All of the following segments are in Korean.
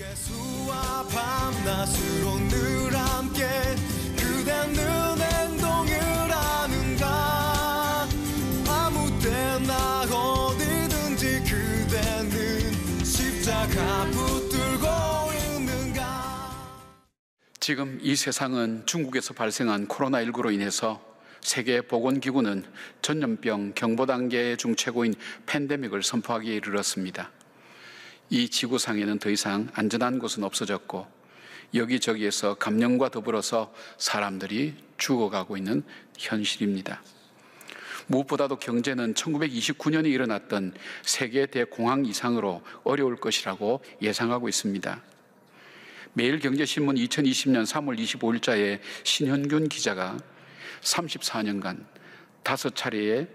예수와 밤낮으로 늘 함께 그대는 행동을 하는가 아무 때나 어디든지 그대는 십자가 붙들고 있는가 지금 이 세상은 중국에서 발생한 코로나19로 인해서 세계보건기구는 전염병 경보 단계의 중최고인 팬데믹을 선포하기에 이르렀습니다. 이 지구상에는 더 이상 안전한 곳은 없어졌고 여기저기에서 감염과 더불어서 사람들이 죽어가고 있는 현실입니다. 무엇보다도 경제는 1929년에 일어났던 세계 대공황 이상으로 어려울 것이라고 예상하고 있습니다. 매일경제신문 2020년 3월 25일자에 신현균 기자가 34년간 다섯 차례의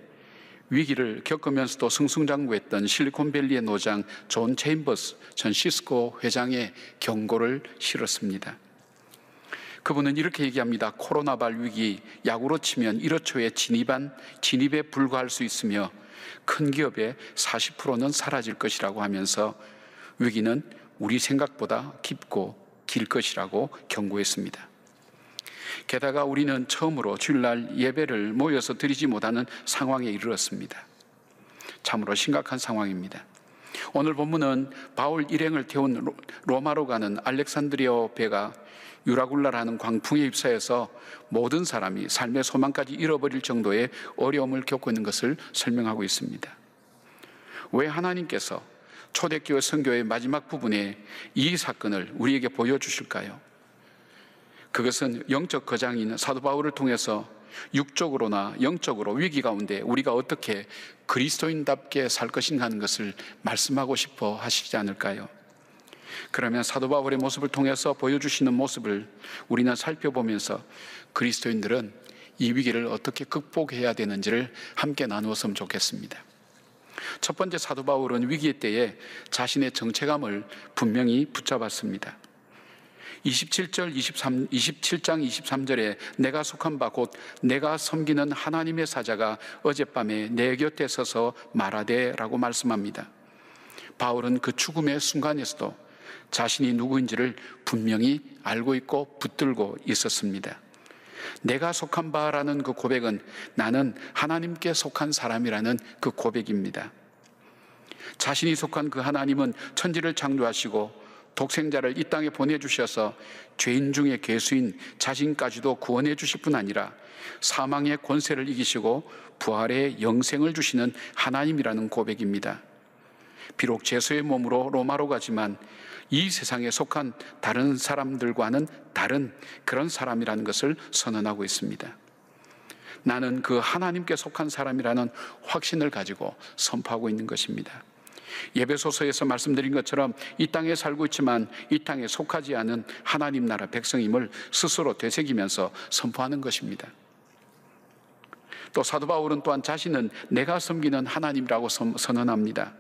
위기를 겪으면서도 승승장구했던 실리콘밸리의 노장 존 체인버스 전 시스코 회장의 경고를 실었습니다. 그분은 이렇게 얘기합니다. 코로나발 위기 야구로 치면 1호초에 진입한 진입에 불과할 수 있으며 큰 기업의 40%는 사라질 것이라고 하면서 위기는 우리 생각보다 깊고 길 것이라고 경고했습니다. 게다가 우리는 처음으로 주일날 예배를 모여서 드리지 못하는 상황에 이르렀습니다. 참으로 심각한 상황입니다. 오늘 본문은 바울 일행을 태운 로마로 가는 알렉산드리아 배가 유라굴라라는 광풍에 입사여서 모든 사람이 삶의 소망까지 잃어버릴 정도의 어려움을 겪고 있는 것을 설명하고 있습니다. 왜 하나님께서 초대교회 선교의 마지막 부분에 이 사건을 우리에게 보여주실까요? 그것은 영적 거장인 사도 바울을 통해서 육적으로나 영적으로 위기 가운데 우리가 어떻게 그리스도인답게 살 것인가 하는 것을 말씀하고 싶어 하시지 않을까요? 그러면 사도 바울의 모습을 통해서 보여주시는 모습을 우리는 살펴보면서 그리스도인들은 이 위기를 어떻게 극복해야 되는지를 함께 나누었으면 좋겠습니다. 첫 번째 사도 바울은 위기 때에 자신의 정체감을 분명히 붙잡았습니다. 27절 23 27장 23절에 내가 속한 바 곧 내가 섬기는 하나님의 사자가 어젯밤에 내 곁에 서서 말하되라고 말씀합니다. 바울은 그 죽음의 순간에서도 자신이 누구인지를 분명히 알고 있고 붙들고 있었습니다. 내가 속한 바라는 그 고백은 나는 하나님께 속한 사람이라는 그 고백입니다. 자신이 속한 그 하나님은 천지를 창조하시고 독생자를 이 땅에 보내주셔서 죄인 중에 개수인 자신까지도 구원해 주실 뿐 아니라 사망의 권세를 이기시고 부활의 영생을 주시는 하나님이라는 고백입니다. 비록 제수의 몸으로 로마로 가지만 이 세상에 속한 다른 사람들과는 다른 그런 사람이라는 것을 선언하고 있습니다. 나는 그 하나님께 속한 사람이라는 확신을 가지고 선포하고 있는 것입니다. 예배소서에서 말씀드린 것처럼 이 땅에 살고 있지만 이 땅에 속하지 않은 하나님 나라 백성임을 스스로 되새기면서 선포하는 것입니다. 또 사도 바울은 또한 자신은 내가 섬기는 하나님이라고 선언합니다.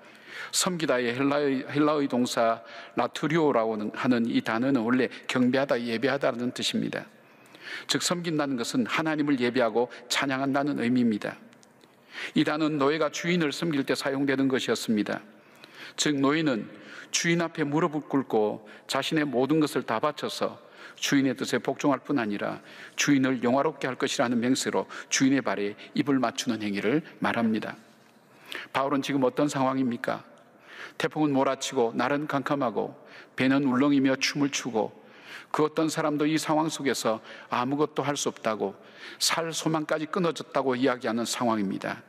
섬기다의 헬라의, 헬라의 동사 라투리오라고 하는 이 단어는 원래 경배하다, 예배하다라는 뜻입니다. 즉 섬긴다는 것은 하나님을 예배하고 찬양한다는 의미입니다. 이 단어는 노예가 주인을 섬길 때 사용되는 것이었습니다. 즉 노인은 주인 앞에 무릎을 꿇고 자신의 모든 것을 다 바쳐서 주인의 뜻에 복종할 뿐 아니라 주인을 영화롭게 할 것이라는 맹세로 주인의 발에 입을 맞추는 행위를 말합니다. 바울은 지금 어떤 상황입니까? 태풍은 몰아치고 날은 캄캄하고 배는 울렁이며 춤을 추고 그 어떤 사람도 이 상황 속에서 아무것도 할 수 없다고 살 소망까지 끊어졌다고 이야기하는 상황입니다.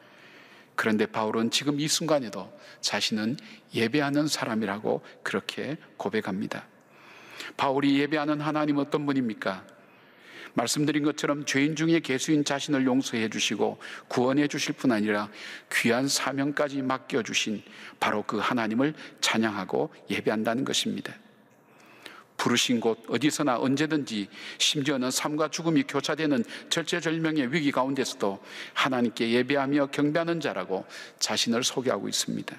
그런데 바울은 지금 이 순간에도 자신은 예배하는 사람이라고 그렇게 고백합니다. 바울이 예배하는 하나님 어떤 분입니까? 말씀드린 것처럼 죄인 중에 개수인 자신을 용서해 주시고 구원해 주실 뿐 아니라 귀한 사명까지 맡겨 주신 바로 그 하나님을 찬양하고 예배한다는 것입니다. 부르신 곳 어디서나 언제든지 심지어는 삶과 죽음이 교차되는 절체절명의 위기 가운데서도 하나님께 예배하며 경배하는 자라고 자신을 소개하고 있습니다.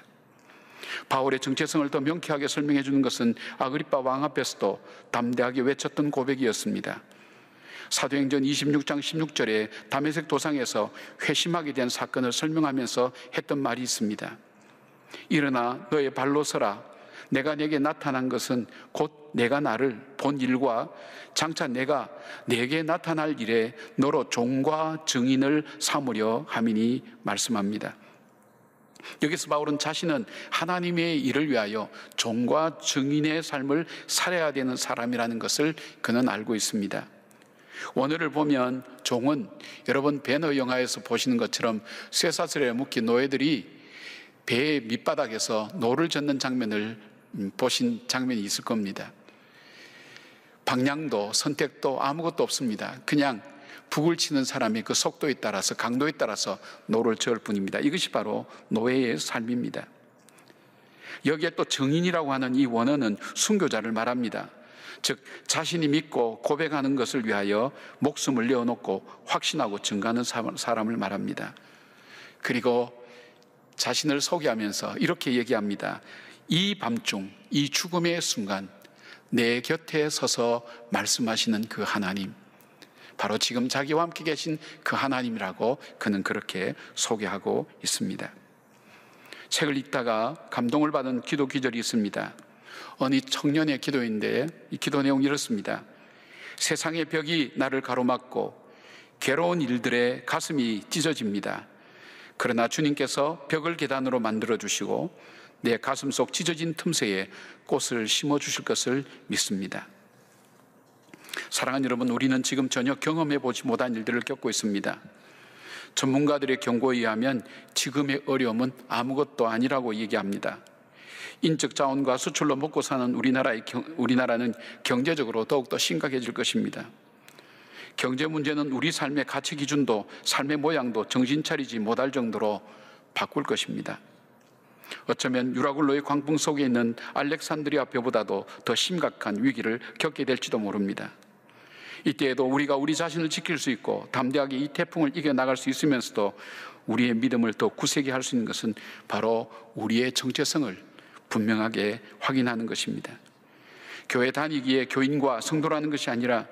바울의 정체성을 더 명쾌하게 설명해 주는 것은 아그리파 왕 앞에서도 담대하게 외쳤던 고백이었습니다. 사도행전 26장 16절에 담에색 도상에서 회심하게 된 사건을 설명하면서 했던 말이 있습니다. 일어나 너의 발로 서라 내가 내게 나타난 것은 곧 내가 나를 본 일과 장차 내가 내게 나타날 일에 너로 종과 증인을 삼으려 함이니 말씀합니다. 여기서 바울은 자신은 하나님의 일을 위하여 종과 증인의 삶을 살아야 되는 사람이라는 것을 그는 알고 있습니다. 원어를 보면 종은 여러분 배너 영화에서 보시는 것처럼 쇠사슬에 묶인 노예들이 배의 밑바닥에서 노를 젓는 장면을 음, 보신 장면이 있을 겁니다. 방향도 선택도 아무것도 없습니다. 그냥 북을 치는 사람이 그 속도에 따라서 강도에 따라서 노를 저을 뿐입니다. 이것이 바로 노예의 삶입니다. 여기에 또 정인이라고 하는 이 원어는 순교자를 말합니다. 즉 자신이 믿고 고백하는 것을 위하여 목숨을 내어놓고 확신하고 증가하는 사람을 말합니다. 그리고 자신을 소개하면서 이렇게 얘기합니다. 이 밤중, 이 죽음의 순간, 내 곁에 서서 말씀하시는 그 하나님, 바로 지금 자기와 함께 계신 그 하나님이라고 그는 그렇게 소개하고 있습니다. 책을 읽다가 감동을 받은 기도 기절이 있습니다. 어느 청년의 기도인데 이 기도 내용이 렇습니다 세상의 벽이 나를 가로막고 괴로운 일들에 가슴이 찢어집니다. 그러나 주님께서 벽을 계단으로 만들어 주시고 내 가슴 속 찢어진 틈새에 꽃을 심어 주실 것을 믿습니다. 사랑하는 여러분, 우리는 지금 전혀 경험해 보지 못한 일들을 겪고 있습니다. 전문가들의 경고에 의하면 지금의 어려움은 아무것도 아니라고 얘기합니다. 인적 자원과 수출로 먹고 사는 우리나라의 우리나라는 경제적으로 더욱더 심각해질 것입니다. 경제 문제는 우리 삶의 가치 기준도 삶의 모양도 정신 차리지 못할 정도로 바꿀 것입니다. 어쩌면 유라굴로의 광풍 속에 있는 알렉산드리아 벼보다도 더 심각한 위기를 겪게 될지도 모릅니다. 이때에도 우리가 우리 자신을 지킬 수 있고 담대하게 이 태풍을 이겨나갈 수 있으면서도 우리의 믿음을 더구세게할 수 있는 것은 바로 우리의 정체성을 분명하게 확인하는 것입니다. 교회 다니기에 교인과 성도라는 것이 아니라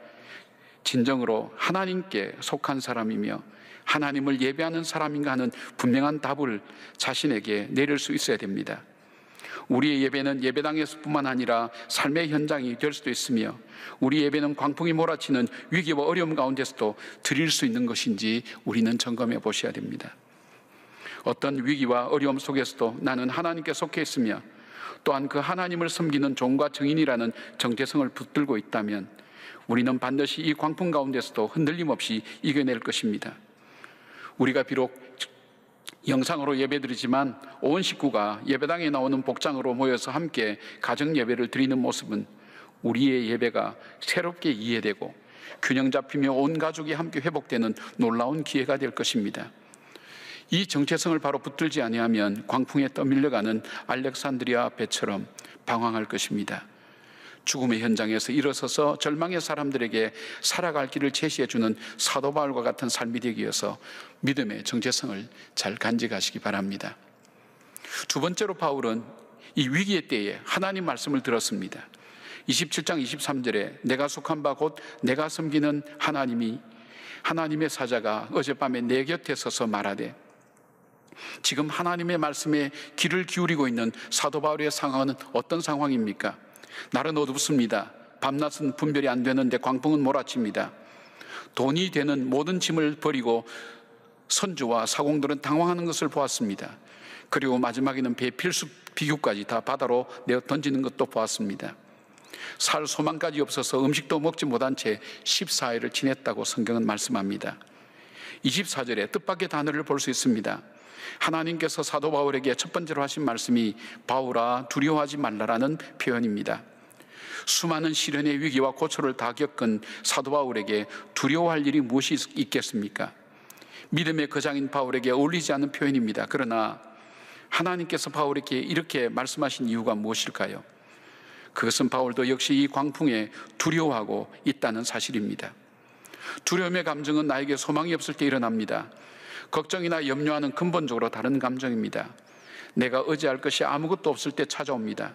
진정으로 하나님께 속한 사람이며 하나님을 예배하는 사람인가 하는 분명한 답을 자신에게 내릴 수 있어야 됩니다. 우리의 예배는 예배당에서뿐만 아니라 삶의 현장이 될 수도 있으며 우리 예배는 광풍이 몰아치는 위기와 어려움 가운데서도 드릴 수 있는 것인지 우리는 점검해 보셔야 됩니다. 어떤 위기와 어려움 속에서도 나는 하나님께 속해 있으며 또한 그 하나님을 섬기는 종과 정인이라는 정체성을 붙들고 있다면 우리는 반드시 이 광풍 가운데서도 흔들림 없이 이겨낼 것입니다. 우리가 비록 영상으로 예배드리지만 온 식구가 예배당에 나오는 복장으로 모여서 함께 가정 예배를 드리는 모습은 우리의 예배가 새롭게 이해되고 균형 잡히며 온 가족이 함께 회복되는 놀라운 기회가 될 것입니다. 이 정체성을 바로 붙들지 아니하면 광풍에 떠밀려가는 알렉산드리아 배처럼 방황할 것입니다. 죽음의 현장에서 일어서서 절망의 사람들에게 살아갈 길을 제시해 주는 사도 바울과 같은 삶이 되기 위해서 믿음의 정체성을 잘 간직하시기 바랍니다. 두 번째로 바울은 이 위기의 때에 하나님 말씀을 들었습니다. 27장 23절에 내가 속한 바 곧 내가 섬기는 하나님이 하나님의 사자가 어젯밤에 내 곁에 서서 말하되 지금 하나님의 말씀에 귀를 기울이고 있는 사도 바울의 상황은 어떤 상황입니까? 날은 어둡습니다. 밤낮은 분별이 안 되는데 광풍은 몰아칩니다. 돈이 되는 모든 짐을 버리고 선주와 사공들은 당황하는 것을 보았습니다. 그리고 마지막에는 배 필수 비교까지 다 바다로 내어 던지는 것도 보았습니다. 살 소망까지 없어서 음식도 먹지 못한 채 14일을 지냈다고 성경은 말씀합니다. 24절에 뜻밖의 단어를 볼 수 있습니다. 하나님께서 사도 바울에게 첫 번째로 하신 말씀이 바울아 두려워하지 말라라는 표현입니다. 수많은 시련의 위기와 고초를 다 겪은 사도 바울에게 두려워할 일이 무엇이 있겠습니까? 믿음의 거장인 바울에게 어울리지 않은 표현입니다. 그러나 하나님께서 바울에게 이렇게 말씀하신 이유가 무엇일까요? 그것은 바울도 역시 이 광풍에 두려워하고 있다는 사실입니다. 두려움의 감정은 나에게 소망이 없을 때 일어납니다. 걱정이나 염려하는 근본적으로 다른 감정입니다. 내가 의지할 것이 아무것도 없을 때 찾아옵니다.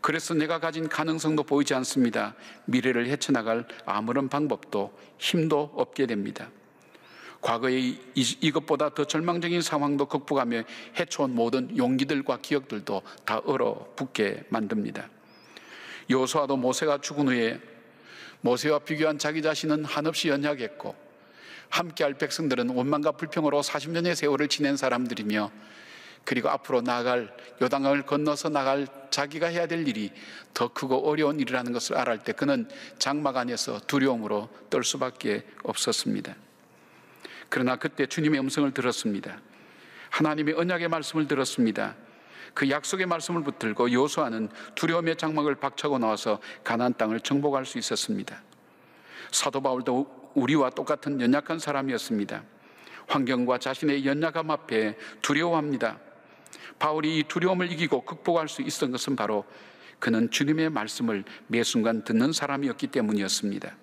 그래서 내가 가진 가능성도 보이지 않습니다. 미래를 헤쳐나갈 아무런 방법도 힘도 없게 됩니다. 과거의 이것보다 더 절망적인 상황도 극복하며 해쳐온 모든 용기들과 기억들도 다 얼어붙게 만듭니다. 요소와도 모세가 죽은 후에 모세와 비교한 자기 자신은 한없이 연약했고 함께할 백성들은 원망과 불평으로 40년의 세월을 지낸 사람들이며 그리고 앞으로 나아갈 요단강을 건너서 나갈 자기가 해야 될 일이 더 크고 어려운 일이라는 것을 알할 때 그는 장막 안에서 두려움으로 떨 수밖에 없었습니다. 그러나 그때 주님의 음성을 들었습니다. 하나님의 언약의 말씀을 들었습니다. 그 약속의 말씀을 붙들고 요수아는 두려움의 장막을 박차고 나와서 가난 땅을 정복할 수 있었습니다. 사도 바울도 우리와 똑같은 연약한 사람이었습니다. 환경과 자신의 연약함 앞에 두려워합니다. 바울이 이 두려움을 이기고 극복할 수 있었던 것은 바로 그는 주님의 말씀을 매 순간 듣는 사람이었기 때문이었습니다.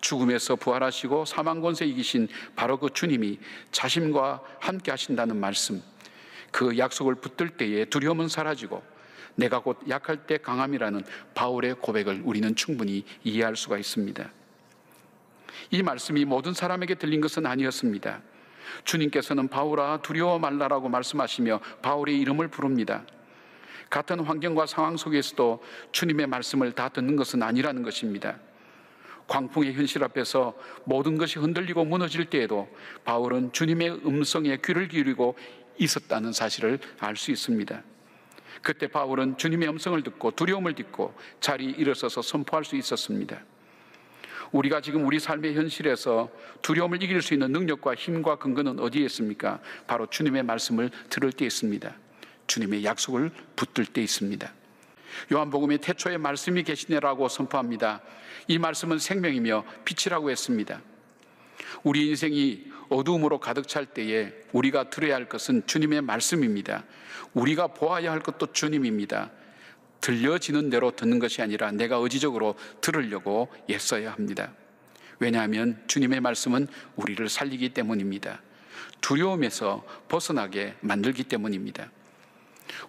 죽음에서 부활하시고 사망 권세 이기신 바로 그 주님이 자신과 함께 하신다는 말씀, 그 약속을 붙들 때에 두려움은 사라지고 내가 곧 약할 때 강함이라는 바울의 고백을 우리는 충분히 이해할 수가 있습니다. 이 말씀이 모든 사람에게 들린 것은 아니었습니다. 주님께서는 바울아 두려워 말라라고 말씀하시며 바울의 이름을 부릅니다. 같은 환경과 상황 속에서도 주님의 말씀을 다 듣는 것은 아니라는 것입니다. 광풍의 현실 앞에서 모든 것이 흔들리고 무너질 때에도 바울은 주님의 음성에 귀를 기울이고 있었다는 사실을 알 수 있습니다. 그때 바울은 주님의 음성을 듣고 두려움을 딛고 자리에 일어서서 선포할 수 있었습니다. 우리가 지금 우리 삶의 현실에서 두려움을 이길 수 있는 능력과 힘과 근거는 어디에 있습니까? 바로 주님의 말씀을 들을 때 있습니다. 주님의 약속을 붙들 때 있습니다. 요한복음의 태초에 말씀이 계시네라고 선포합니다. 이 말씀은 생명이며 빛이라고 했습니다. 우리 인생이 어두움으로 가득 찰 때에 우리가 들어야 할 것은 주님의 말씀입니다. 우리가 보아야 할 것도 주님입니다. 들려지는 대로 듣는 것이 아니라 내가 의지적으로 들으려고 애써야 합니다. 왜냐하면 주님의 말씀은 우리를 살리기 때문입니다. 두려움에서 벗어나게 만들기 때문입니다.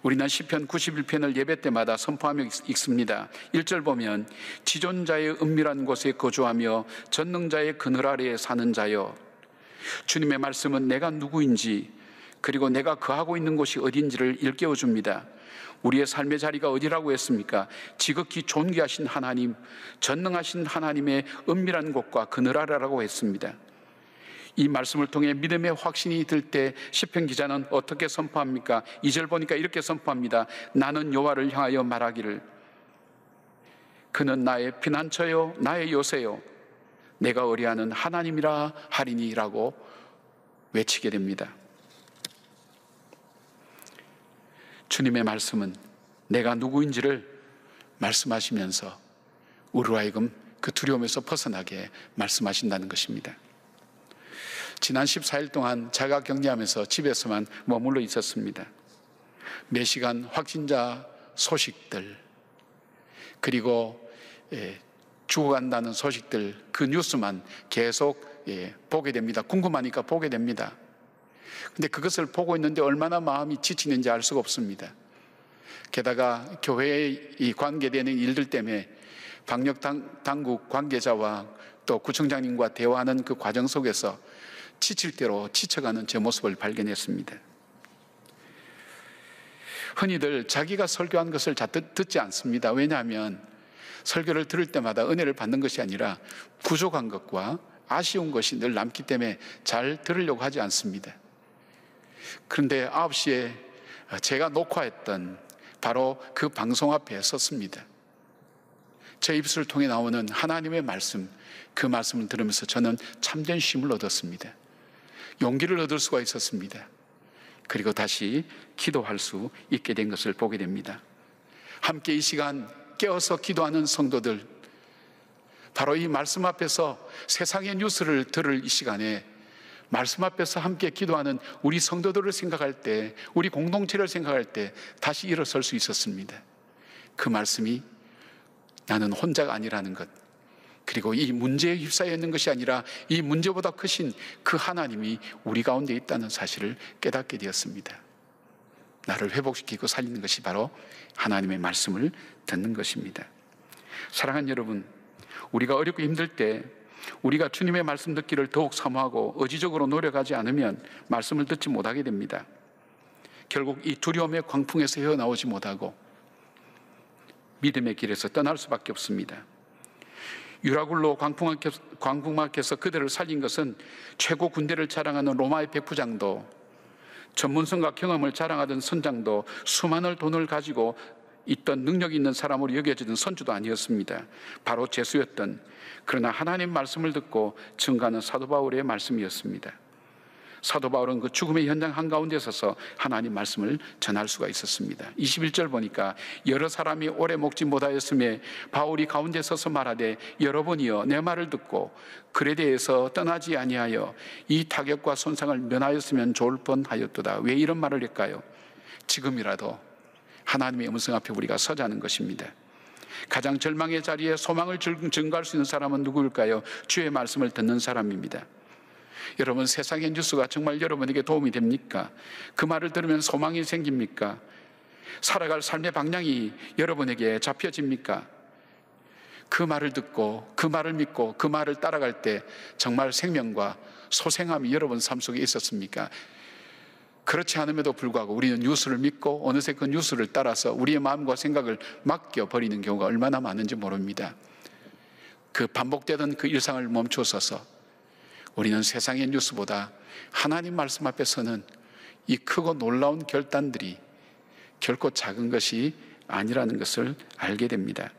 우리는 시편 91편을 예배 때마다 선포하며 읽습니다. 1절 보면 지존자의 은밀한 곳에 거주하며 전능자의 그늘 아래에 사는 자여 주님의 말씀은 내가 누구인지 그리고 내가 거하고 있는 곳이 어딘지를 일깨워 줍니다. 우리의 삶의 자리가 어디라고 했습니까? 지극히 존귀하신 하나님, 전능하신 하나님의 은밀한 곳과 그늘아라라고 했습니다. 이 말씀을 통해 믿음의 확신이 들 때 시편 기자는 어떻게 선포합니까? 2절 보니까 이렇게 선포합니다. 나는 여호와를 향하여 말하기를 그는 나의 피난처요 나의 요새요 내가 의뢰하는 하나님이라 하리니라고 외치게 됩니다. 주님의 말씀은 내가 누구인지를 말씀하시면서 우루와이금그 두려움에서 벗어나게 말씀하신다는 것입니다. 지난 14일 동안 자가 격리하면서 집에서만 머물러 있었습니다. 몇 시간 확진자 소식들, 그리고 예, 죽어간다는 소식들, 그 뉴스만 계속 예, 보게 됩니다. 궁금하니까 보게 됩니다. 근데 그것을 보고 있는데 얼마나 마음이 지치는지 알 수가 없습니다. 게다가 교회의 관계되는 일들 때문에 방역 당국 관계자와 또 구청장님과 대화하는 그 과정 속에서 지칠 대로 지쳐가는 제 모습을 발견했습니다. 흔히들 자기가 설교한 것을 잔뜩 듣지 않습니다. 왜냐하면 설교를 들을 때마다 은혜를 받는 것이 아니라 부족한 것과 아쉬운 것이 늘 남기 때문에 잘 들으려고 하지 않습니다. 그런데 9시에 제가 녹화했던 바로 그 방송 앞에 섰습니다. 제 입술을 통해 나오는 하나님의 말씀, 그 말씀을 들으면서 저는 참된 쉼을 얻었습니다. 용기를 얻을 수가 있었습니다. 그리고 다시 기도할 수 있게 된 것을 보게 됩니다. 함께 이 시간 깨어서 기도하는 성도들, 바로 이 말씀 앞에서 세상의 뉴스를 들을 이 시간에 말씀 앞에서 함께 기도하는 우리 성도들을 생각할 때, 우리 공동체를 생각할 때 다시 일어설 수 있었습니다. 그 말씀이 나는 혼자가 아니라는 것, 그리고 이 문제에 휩싸여 있는 것이 아니라 이 문제보다 크신 그 하나님이 우리 가운데 있다는 사실을 깨닫게 되었습니다. 나를 회복시키고 살리는 것이 바로 하나님의 말씀을 듣는 것입니다. 사랑하는 여러분, 우리가 어렵고 힘들 때 우리가 주님의 말씀 듣기를 더욱 사모하고 의지적으로 노력하지 않으면 말씀을 듣지 못하게 됩니다. 결국 이 두려움의 광풍에서 헤어나오지 못하고 믿음의 길에서 떠날 수밖에 없습니다. 유라굴로 광풍마켓서 그들을 살린 것은 최고 군대를 자랑하는 로마의 백부장도 전문성과 경험을 자랑하던 선장도 수많은 돈을 가지고 있던 능력 있는 사람으로 여겨지던 선주도 아니었습니다. 바로 제수였던 그러나 하나님 말씀을 듣고 증가하는 사도 바울의 말씀이었습니다. 사도 바울은 그 죽음의 현장 한가운데 서서 하나님 말씀을 전할 수가 있었습니다. 21절 보니까 여러 사람이 오래 먹지 못하였음에 바울이 가운데 서서 말하되 여러분이여 내 말을 듣고 그레대에서 떠나지 아니하여 이 타격과 손상을 면하였으면 좋을 뻔하였도다. 왜 이런 말을 할까요? 지금이라도 하나님의 음성 앞에 우리가 서자는 것입니다. 가장 절망의 자리에 소망을 증가할 수 있는 사람은 누구일까요? 주의 말씀을 듣는 사람입니다. 여러분 세상의 뉴스가 정말 여러분에게 도움이 됩니까? 그 말을 들으면 소망이 생깁니까? 살아갈 삶의 방향이 여러분에게 잡혀집니까? 그 말을 듣고 그 말을 믿고 그 말을 따라갈 때 정말 생명과 소생함이 여러분 삶 속에 있었습니까? 그렇지 않음에도 불구하고 우리는 뉴스를 믿고 어느새 그 뉴스를 따라서 우리의 마음과 생각을 맡겨버리는 경우가 얼마나 많은지 모릅니다. 그 반복되던 그 일상을 멈추서서 우리는 세상의 뉴스보다 하나님 말씀 앞에 서는 이 크고 놀라운 결단들이 결코 작은 것이 아니라는 것을 알게 됩니다.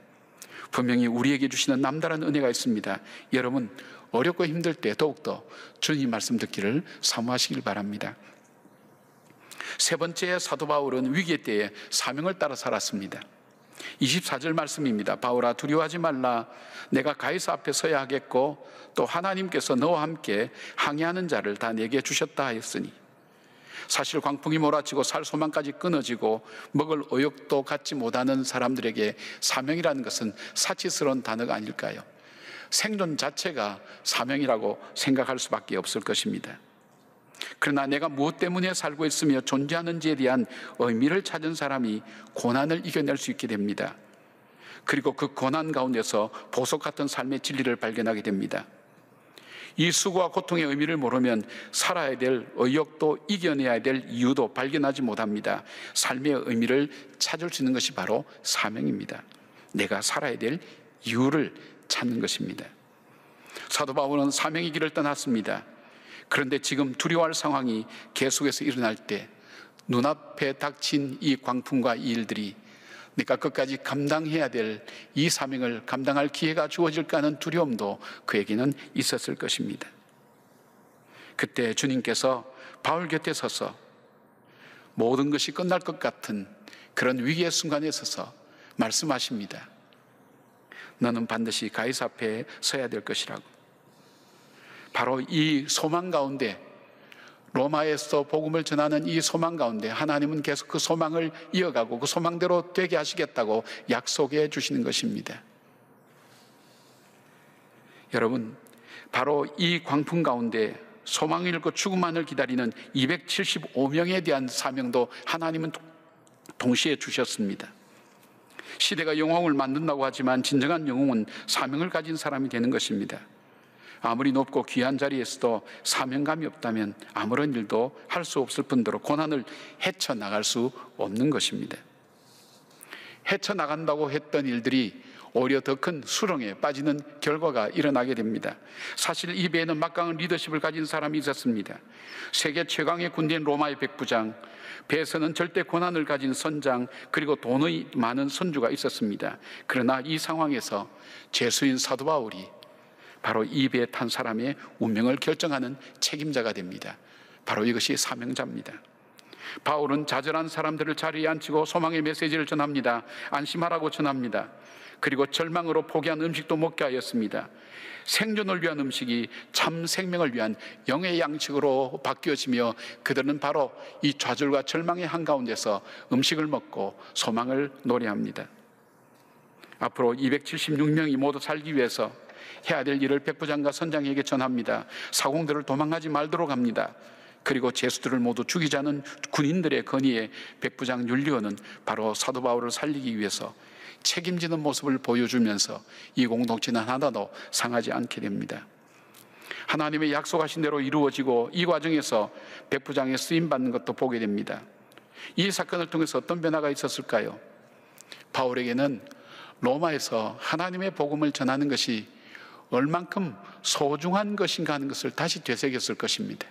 분명히 우리에게 주시는 남다른 은혜가 있습니다. 여러분, 어렵고 힘들 때 더욱더 주님 말씀 듣기를 사모하시길 바랍니다. 세 번째 사도 바울은 위기의 때에 사명을 따라 살았습니다. 24절 말씀입니다. 바울아 두려워하지 말라. 내가 가이사 앞에 서야 하겠고 또 하나님께서 너와 함께 항해하는 자를 다 내게 주셨다 하였으니 사실 광풍이 몰아치고 살 소망까지 끊어지고 먹을 의욕도 갖지 못하는 사람들에게 사명이라는 것은 사치스러운 단어가 아닐까요? 생존 자체가 사명이라고 생각할 수밖에 없을 것입니다. 그러나 내가 무엇 때문에 살고 있으며 존재하는지에 대한 의미를 찾은 사람이 고난을 이겨낼 수 있게 됩니다. 그리고 그 고난 가운데서 보석 같은 삶의 진리를 발견하게 됩니다. 이 수고와 고통의 의미를 모르면 살아야 될 의욕도 이겨내야 될 이유도 발견하지 못합니다. 삶의 의미를 찾을 수 있는 것이 바로 사명입니다. 내가 살아야 될 이유를 찾는 것입니다. 사도 바울은 사명의 길을 떠났습니다. 그런데 지금 두려워할 상황이 계속해서 일어날 때 눈앞에 닥친 이 광풍과 이 일들이 내가 끝까지 감당해야 될 이 사명을 감당할 기회가 주어질까 하는 두려움도 그에게는 있었을 것입니다. 그때 주님께서 바울 곁에 서서 모든 것이 끝날 것 같은 그런 위기의 순간에 서서 말씀하십니다. 너는 반드시 가이사 앞에 서야 될 것이라고. 바로 이 소망 가운데 로마에서 복음을 전하는 이 소망 가운데 하나님은 계속 그 소망을 이어가고 그 소망대로 되게 하시겠다고 약속해 주시는 것입니다. 여러분, 바로 이 광풍 가운데 소망을 잃고 죽음만을 기다리는 275명에 대한 사명도 하나님은 동시에 주셨습니다. 시대가 영웅을 만든다고 하지만 진정한 영웅은 사명을 가진 사람이 되는 것입니다. 아무리 높고 귀한 자리에서도 사명감이 없다면 아무런 일도 할 수 없을 뿐더러 고난을 헤쳐나갈 수 없는 것입니다. 헤쳐나간다고 했던 일들이 오히려 더 큰 수렁에 빠지는 결과가 일어나게 됩니다. 사실 이 배에는 막강한 리더십을 가진 사람이 있었습니다. 세계 최강의 군대인 로마의 백부장, 배에서는 절대 권한을 가진 선장, 그리고 돈의 많은 선주가 있었습니다. 그러나 이 상황에서 제수인 사도 바울이 바로 이 배에 탄 사람의 운명을 결정하는 책임자가 됩니다. 바로 이것이 사명자입니다. 바울은 좌절한 사람들을 자리에 앉히고 소망의 메시지를 전합니다. 안심하라고 전합니다. 그리고 절망으로 포기한 음식도 먹게 하였습니다. 생존을 위한 음식이 참 생명을 위한 영의 양식으로 바뀌어지며 그들은 바로 이 좌절과 절망의 한가운데서 음식을 먹고 소망을 노래합니다. 앞으로 276명이 모두 살기 위해서 해야 될 일을 백부장과 선장에게 전합니다. 사공들을 도망가지 말도록 합니다. 그리고 제수들을 모두 죽이자는 군인들의 건의에 백부장 율리오는 바로 사도 바울을 살리기 위해서 책임지는 모습을 보여주면서 이 공동체는 하나도 상하지 않게 됩니다. 하나님의 약속하신 대로 이루어지고 이 과정에서 백부장의 쓰임 받는 것도 보게 됩니다. 이 사건을 통해서 어떤 변화가 있었을까요? 바울에게는 로마에서 하나님의 복음을 전하는 것이 얼만큼 소중한 것인가 하는 것을 다시 되새겼을 것입니다.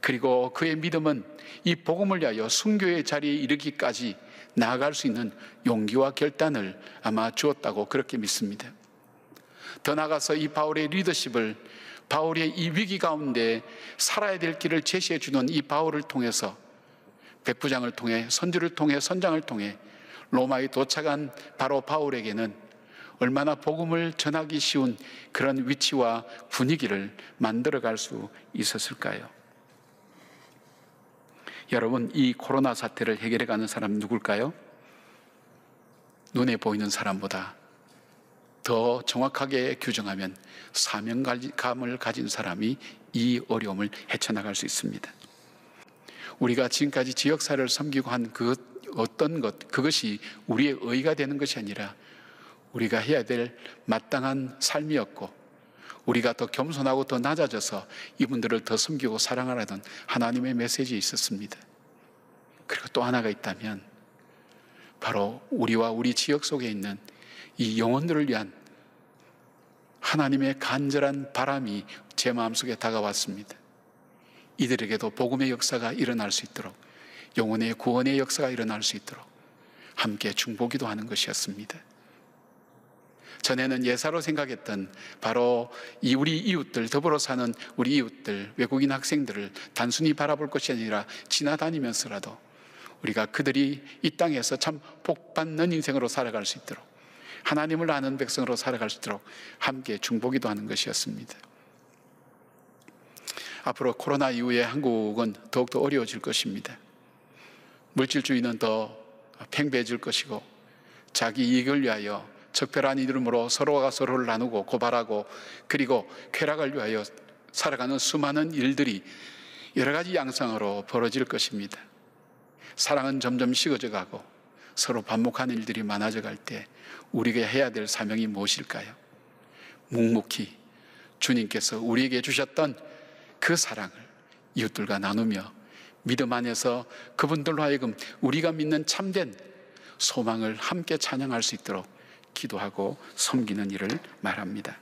그리고 그의 믿음은 이 복음을 위하여 순교의 자리에 이르기까지 나아갈 수 있는 용기와 결단을 아마 주었다고 그렇게 믿습니다. 더 나아가서 이 바울의 리더십을 바울의 이 위기 가운데 살아야 될 길을 제시해 주는 이 바울을 통해서 백부장을 통해 선주를 통해 선장을 통해 로마에 도착한 바로 바울에게는 얼마나 복음을 전하기 쉬운 그런 위치와 분위기를 만들어갈 수 있었을까요? 여러분, 이 코로나 사태를 해결해가는 사람 누굴까요? 눈에 보이는 사람보다 더 정확하게 규정하면 사명감을 가진 사람이 이 어려움을 헤쳐나갈 수 있습니다. 우리가 지금까지 지역사를 섬기고 한 그 어떤 것, 그것이 우리의 의가 되는 것이 아니라 우리가 해야 될 마땅한 삶이었고 우리가 더 겸손하고 더 낮아져서 이분들을 더 섬기고 사랑하라는 하나님의 메시지 있었습니다. 그리고 또 하나가 있다면 바로 우리와 우리 지역 속에 있는 이 영혼들을 위한 하나님의 간절한 바람이 제 마음속에 다가왔습니다. 이들에게도 복음의 역사가 일어날 수 있도록 영혼의 구원의 역사가 일어날 수 있도록 함께 중보기도 하는 것이었습니다. 전에는 예사로 생각했던 바로 이 우리 이웃들, 더불어 사는 우리 이웃들, 외국인 학생들을 단순히 바라볼 것이 아니라 지나다니면서라도 우리가 그들이 이 땅에서 참 복받는 인생으로 살아갈 수 있도록 하나님을 아는 백성으로 살아갈 수 있도록 함께 중보기도 하는 것이었습니다. 앞으로 코로나 이후에 한국은 더욱더 어려워질 것입니다. 물질주의는 더 팽배해질 것이고 자기 이익을 위하여 적별한 이름으로 서로가 서로를 나누고 고발하고 그리고 쾌락을 위하여 살아가는 수많은 일들이 여러 가지 양상으로 벌어질 것입니다. 사랑은 점점 식어져 가고 서로 반복하는 일들이 많아져 갈 때 우리가 해야 될 사명이 무엇일까요? 묵묵히 주님께서 우리에게 주셨던 그 사랑을 이웃들과 나누며 믿음 안에서 그분들로 하여금 우리가 믿는 참된 소망을 함께 찬양할 수 있도록 기도하고 섬기는 일을 말합니다.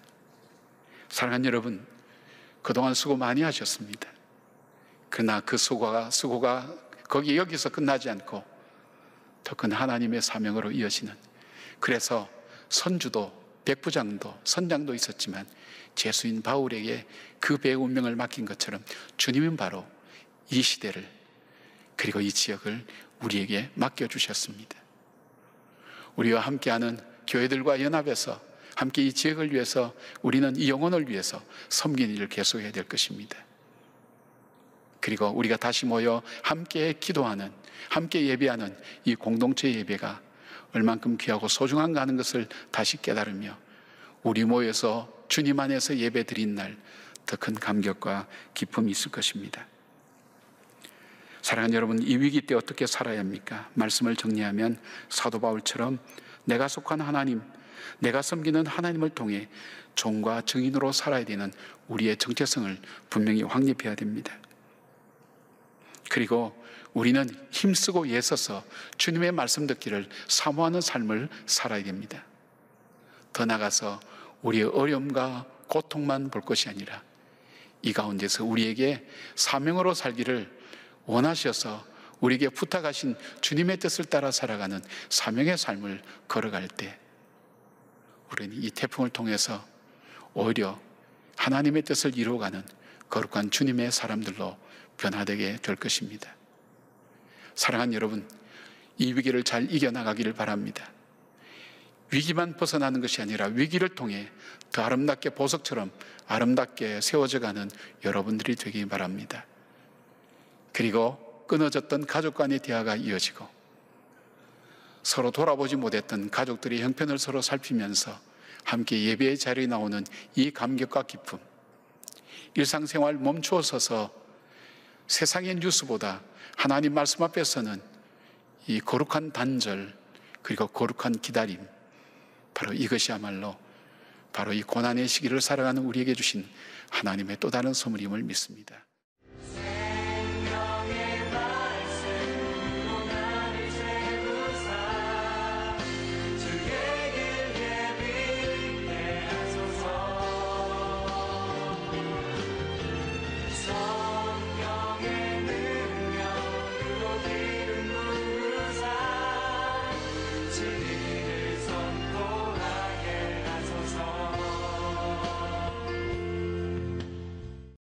사랑하는 여러분, 그동안 수고 많이 하셨습니다. 그러나 그 수고가, 수고가 거기 여기서 끝나지 않고 더 큰 하나님의 사명으로 이어지는 그래서 선주도 백부장도 선장도 있었지만 제수인 바울에게 그 배의 운명을 맡긴 것처럼 주님은 바로 이 시대를 그리고 이 지역을 우리에게 맡겨주셨습니다. 우리와 함께하는 교회들과 연합해서 함께 이 지역을 위해서 우리는 이 영혼을 위해서 섬기는 일을 계속해야 될 것입니다. 그리고 우리가 다시 모여 함께 기도하는, 함께 예배하는 이 공동체 예배가 얼만큼 귀하고 소중한가 하는 것을 다시 깨달으며 우리 모여서 주님 안에서 예배 드린 날 더 큰 감격과 기쁨이 있을 것입니다. 사랑하는 여러분, 이 위기 때 어떻게 살아야 합니까? 말씀을 정리하면 사도 바울처럼 내가 속한 하나님, 내가 섬기는 하나님을 통해 종과 증인으로 살아야 되는 우리의 정체성을 분명히 확립해야 됩니다. 그리고 우리는 힘쓰고 애써서 주님의 말씀 듣기를 사모하는 삶을 살아야 됩니다. 더나가서 우리의 어려움과 고통만 볼 것이 아니라 이 가운데서 우리에게 사명으로 살기를 원하셔서 우리에게 부탁하신 주님의 뜻을 따라 살아가는 사명의 삶을 걸어갈 때 우리는 이 태풍을 통해서 오히려 하나님의 뜻을 이루어가는 거룩한 주님의 사람들로 변화되게 될 것입니다. 사랑한 여러분, 이 위기를 잘 이겨나가기를 바랍니다. 위기만 벗어나는 것이 아니라 위기를 통해 더 아름답게 보석처럼 아름답게 세워져가는 여러분들이 되기 바랍니다. 그리고 끊어졌던 가족 간의 대화가 이어지고 서로 돌아보지 못했던 가족들의 형편을 서로 살피면서 함께 예배의 자리에 나오는 이 감격과 기쁨, 일상생활 멈추어 서서 세상의 뉴스보다 하나님 말씀 앞에서는 이 거룩한 단절, 그리고 거룩한 기다림, 바로 이것이야말로 바로 이 고난의 시기를 살아가는 우리에게 주신 하나님의 또 다른 선물임을 믿습니다.